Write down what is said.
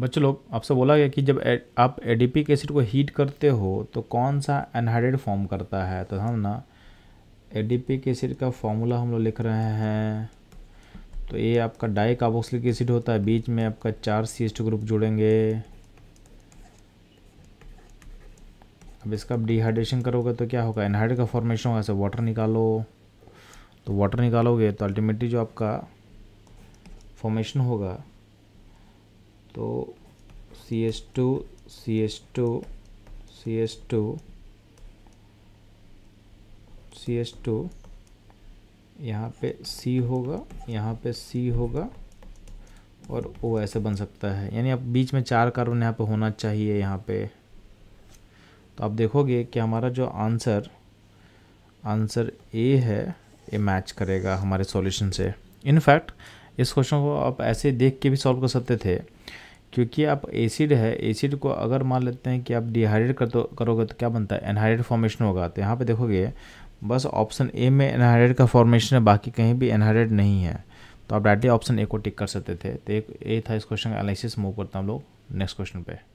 बच्चों लोग आपसे बोला गया कि जब ए, आप एडीपी एसिड को हीट करते हो तो कौन सा एनहाइड्रेट फॉर्म करता है तो हम ना एडीपी एसिड का फॉर्मूला हम लोग लिख रहे हैं तो ये आपका डाई कार्बोक्सिलिक एसिड होता है बीच में आपका चार सी ग्रुप जुड़ेंगे अब इसका आप डिहाइड्रेशन करोगे तो क्या होगा एनहाइड्रेट का फॉर्मेशन होगा ऐसे वाटर निकालो तो वाटर निकालोगे तो अल्टीमेटली जो आपका फॉर्मेशन होगा तो C S two C S two C S two C S two यहाँ पे C होगा यहाँ पे C होगा और O ऐसे बन सकता है यानी आप बीच में चार कार्बन यहाँ पे होना चाहिए यहाँ पे तो आप देखोगे कि हमारा जो आंसर आंसर ए है ये मैच करेगा हमारे सॉल्यूशन से इनफैक्ट इस क्वेश्चन को आप ऐसे देख के भी सॉल्व कर सकते थे क्योंकि आप एसिड है एसिड को अगर मान लेते हैं कि आप डिहाइड्रेट कर तो, करोगे तो क्या बनता है एनहाइड्रेट फॉर्मेशन होगा तो यहाँ पे देखोगे बस ऑप्शन ए में एनहाइड्रेट का फॉर्मेशन है बाकी कहीं भी एनहाइड्रेट नहीं है तो आप डायरेक्टली ऑप्शन ए को टिक कर सकते थे तो एक ए था इस क्वेश्चन का एनालिसिस मूव करता हम लोग नेक्स्ट क्वेश्चन पर